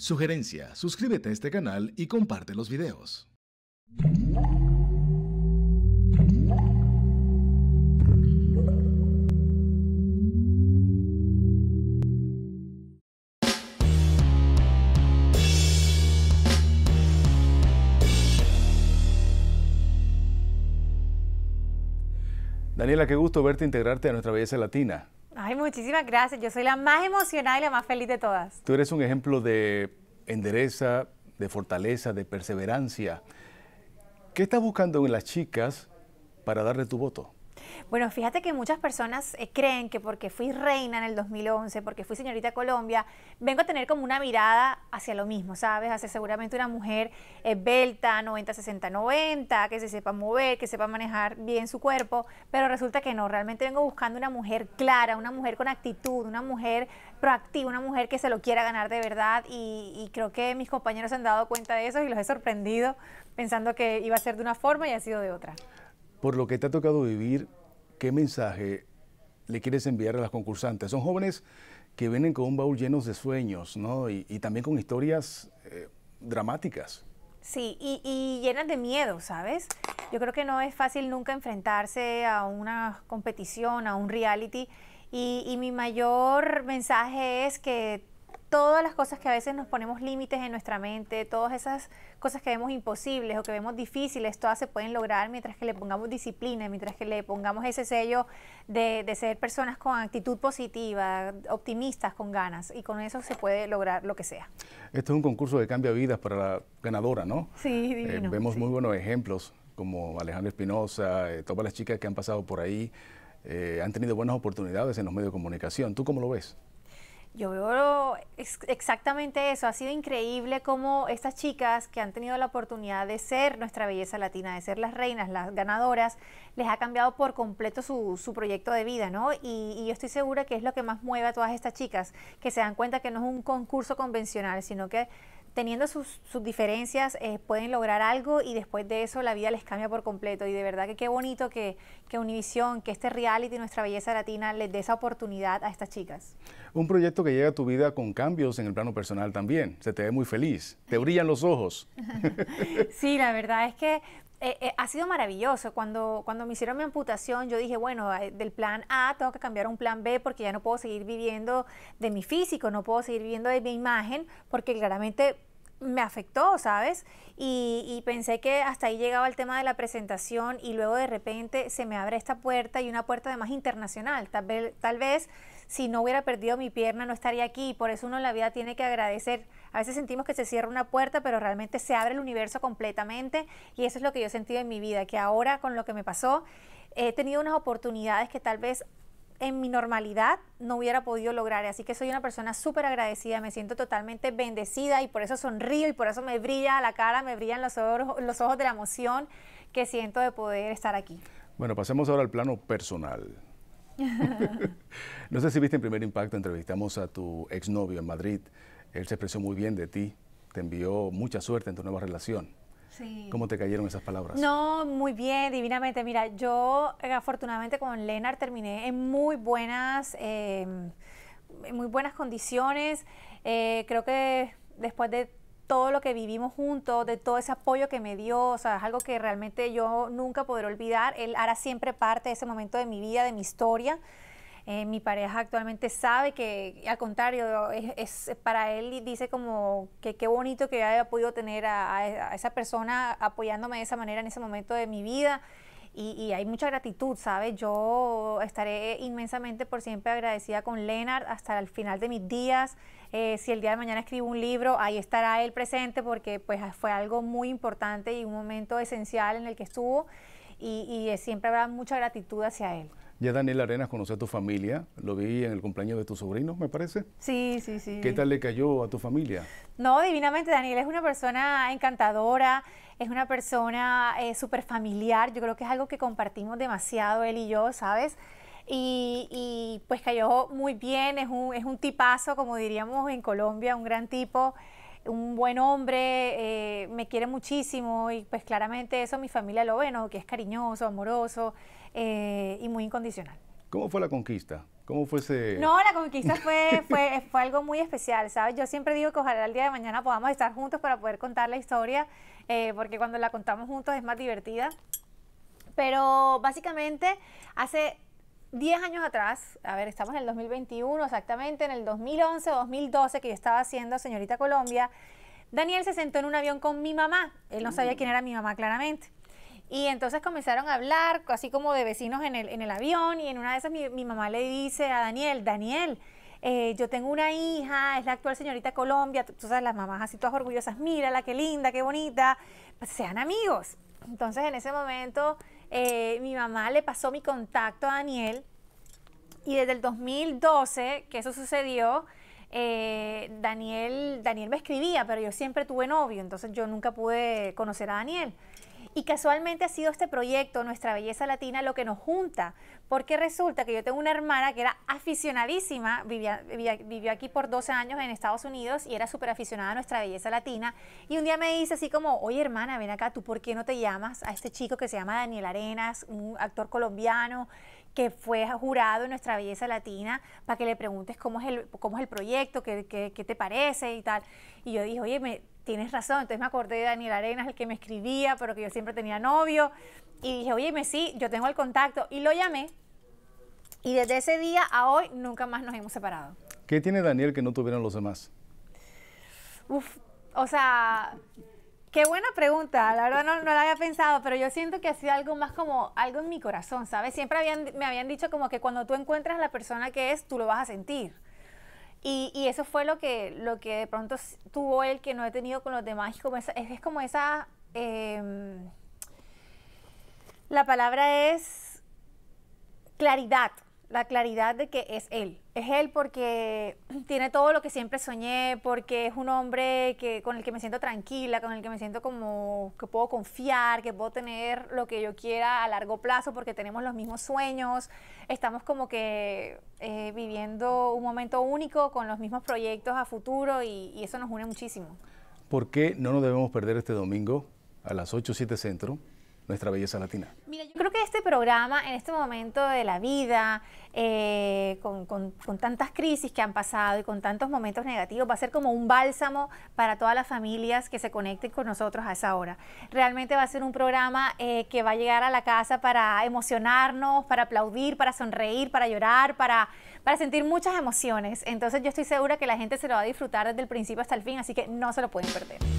Sugerencia, suscríbete a este canal y comparte los videos. Daniela, qué gusto verte integrarte a nuestra belleza latina. Ay, muchísimas gracias. Yo soy la más emocionada y la más feliz de todas. Tú eres un ejemplo de endereza, de fortaleza, de perseverancia. ¿Qué estás buscando en las chicas para darle tu voto? Bueno, fíjate que muchas personas eh, creen que porque fui reina en el 2011, porque fui señorita Colombia, vengo a tener como una mirada hacia lo mismo, ¿sabes? Hacia seguramente una mujer esbelta, 90, 60, 90, que se sepa mover, que sepa manejar bien su cuerpo, pero resulta que no, realmente vengo buscando una mujer clara, una mujer con actitud, una mujer proactiva, una mujer que se lo quiera ganar de verdad y creo que mis compañeros se han dado cuenta de eso y los he sorprendido pensando que iba a ser de una forma y ha sido de otra. Por lo que te ha tocado vivir, ¿qué mensaje le quieres enviar a las concursantes? Son jóvenes que vienen con un baúl lleno de sueños, ¿no? Y, también con historias eh, dramáticas. Sí, y, llenas de miedo, ¿sabes? Yo creo que no es fácil nunca enfrentarse a una competición, a un reality. y mi mayor mensaje es que todas las cosas que a veces nos ponemos límites en nuestra mente, todas esas cosas que vemos imposibles o que vemos difíciles, todas se pueden lograr mientras que le pongamos disciplina, mientras que le pongamos ese sello de, ser personas con actitud positiva, optimistas, con ganas, y con eso se puede lograr lo que sea. esto es un concurso de cambio de vidas para la ganadora, ¿no? Sí, eh, divino, Vemos muy buenos ejemplos como Alejandro Espinosa, eh, todas las chicas que han pasado por ahí, eh, han tenido buenas oportunidades en los medios de comunicación. ¿Tú cómo lo ves? Yo veo exactamente eso. Ha sido increíble cómo estas chicas que han tenido la oportunidad de ser nuestra belleza latina, de ser las reinas, las ganadoras, les ha cambiado por completo su, proyecto de vida, ¿no? Y, y, yo estoy segura que es lo que más mueve a todas estas chicas, que se dan cuenta que no es un concurso convencional, sino que teniendo sus, diferencias, eh, pueden lograr algo y después de eso la vida les cambia por completo. Y de verdad que qué bonito que, que Univisión, que este reality, nuestra belleza latina, les dé esa oportunidad a estas chicas. Un proyecto que llega a tu vida con cambios en el plano personal también. Se te ve muy feliz, te brillan los ojos. sí, la verdad es que eh, eh, ha sido maravilloso. Cuando, cuando me hicieron mi amputación, yo dije, bueno, eh, del plan A tengo que cambiar a un plan B porque ya no puedo seguir viviendo de mi físico, no puedo seguir viviendo de mi imagen, porque claramente me afectó, ¿sabes? Y, y, pensé que hasta ahí llegaba el tema de la presentación y luego de repente se me abre esta puerta y una puerta además internacional. Tal vez, tal vez si no hubiera perdido mi pierna no estaría aquí. Por eso uno en la vida tiene que agradecer. A veces sentimos que se cierra una puerta, pero realmente se abre el universo completamente y eso es lo que yo he sentido en mi vida, que ahora con lo que me pasó he tenido unas oportunidades que tal vez en mi normalidad no hubiera podido lograr. Así que soy una persona súper agradecida, me siento totalmente bendecida y por eso sonrío y por eso me brilla la cara, me brillan los ojos, los ojos de la emoción que siento de poder estar aquí. Bueno, pasemos ahora al plano personal. no sé si viste en Primer Impacto, entrevistamos a tu exnovio en Madrid. Él se expresó muy bien de ti, te envió mucha suerte en tu nueva relación. ¿Cómo te cayeron esas palabras? No, muy bien, divinamente. Mira, yo eh, afortunadamente con Lennart terminé en muy buenas, eh, en muy buenas condiciones. Eh, creo que después de todo lo que vivimos juntos, de todo ese apoyo que me dio, o sea, es algo que realmente yo nunca podré olvidar. Él hará siempre parte de ese momento de mi vida, de mi historia. Eh, mi pareja actualmente sabe que, al contrario, es, para él dice como que qué bonito que haya podido tener a, esa persona apoyándome de esa manera en ese momento de mi vida y, hay mucha gratitud, ¿sabes? Yo estaré inmensamente por siempre agradecida con Leonard hasta el final de mis días. Eh, si el día de mañana escribo un libro, ahí estará él presente porque pues fue algo muy importante y un momento esencial en el que estuvo y siempre habrá mucha gratitud hacia él. Ya Daniel Arenas conoce a tu familia, lo vi en el cumpleaños de tu sobrino, me parece. Sí, sí, sí. ¿Qué tal le cayó a tu familia? No, divinamente, Daniel es una persona encantadora, es una persona eh, súper familiar, yo creo que es algo que compartimos demasiado él y yo, ¿sabes? Y, pues cayó muy bien, es un, es un tipazo, como diríamos en Colombia, un gran tipo un buen hombre, eh, me quiere muchísimo y pues claramente eso mi familia lo ve, ¿no? Que es cariñoso, amoroso eh, y muy incondicional. ¿Cómo fue la conquista? ¿Cómo fue ese...? No, la conquista fue, algo muy especial, ¿sabes? Yo siempre digo que ojalá el día de mañana podamos estar juntos para poder contar la historia, eh, porque cuando la contamos juntos es más divertida. Pero básicamente hace 10 años atrás, a ver, estamos en el 2021 exactamente, en el 2011, 2012 que yo estaba haciendo Señorita Colombia, Daniel se sentó en un avión con mi mamá. Él no sabía quién era mi mamá claramente. Y entonces comenzaron a hablar, así como de vecinos en el, en el avión, y en una de esas mi, mamá le dice a Daniel, Daniel, eh, yo tengo una hija, es la actual señorita Colombia, tú sabes, las mamás así todas orgullosas, mírala, qué linda, qué bonita, pues, sean amigos. Entonces en ese momento eh, mi mamá le pasó mi contacto a Daniel y desde el 2012 que eso sucedió, eh, Daniel, Daniel me escribía, pero yo siempre tuve novio, entonces yo nunca pude conocer a Daniel. Y casualmente ha sido este proyecto, Nuestra Belleza Latina, lo que nos junta, porque resulta que yo tengo una hermana que era aficionadísima, vivía, vivió aquí por 12 años en Estados Unidos y era súper aficionada a Nuestra Belleza Latina, y un día me dice así como, oye hermana, ven acá, ¿tú por qué no te llamas a este chico que se llama Daniel Arenas, un actor colombiano? que fue jurado en Nuestra Belleza Latina, para que le preguntes cómo es el, cómo es el proyecto, qué, qué te parece y tal. Y yo dije, oye, me, tienes razón. Entonces me acordé de Daniel Arenas, el que me escribía, pero que yo siempre tenía novio. Y dije, oye, me sí, yo tengo el contacto. Y lo llamé. Y desde ese día a hoy nunca más nos hemos separado. ¿Qué tiene Daniel que no tuvieron los demás? Uf, o sea, qué buena pregunta. La verdad no, no, la había pensado, pero yo siento que ha sido algo más como algo en mi corazón, ¿sabes? Siempre habían, me habían dicho como que cuando tú encuentras a la persona que es, tú lo vas a sentir. Y, eso fue lo que, lo que de pronto tuvo él que no he tenido con los demás. es, como esa... Em, la palabra es claridad, la claridad de que es él es él porque tiene todo lo que siempre soñé, porque es un hombre que, con el que me siento tranquila, con el que me siento como que puedo confiar, que puedo tener lo que yo quiera a largo plazo, porque tenemos los mismos sueños, estamos como que eh, viviendo un momento único con los mismos proyectos a futuro y, eso nos une muchísimo. ¿Por qué no nos debemos perder este domingo a las 8, 7 centro? nuestra belleza latina. Mira, yo creo que este programa, en este momento de la vida, eh, con, tantas crisis que han pasado y con tantos momentos negativos, va a ser como un bálsamo para todas las familias que se conecten con nosotros a esa hora. Realmente va a ser un programa eh, que va a llegar a la casa para emocionarnos, para aplaudir, para sonreír, para llorar, para, para sentir muchas emociones. Entonces yo estoy segura que la gente se lo va a disfrutar desde el principio hasta el fin, así que no se lo pueden perder.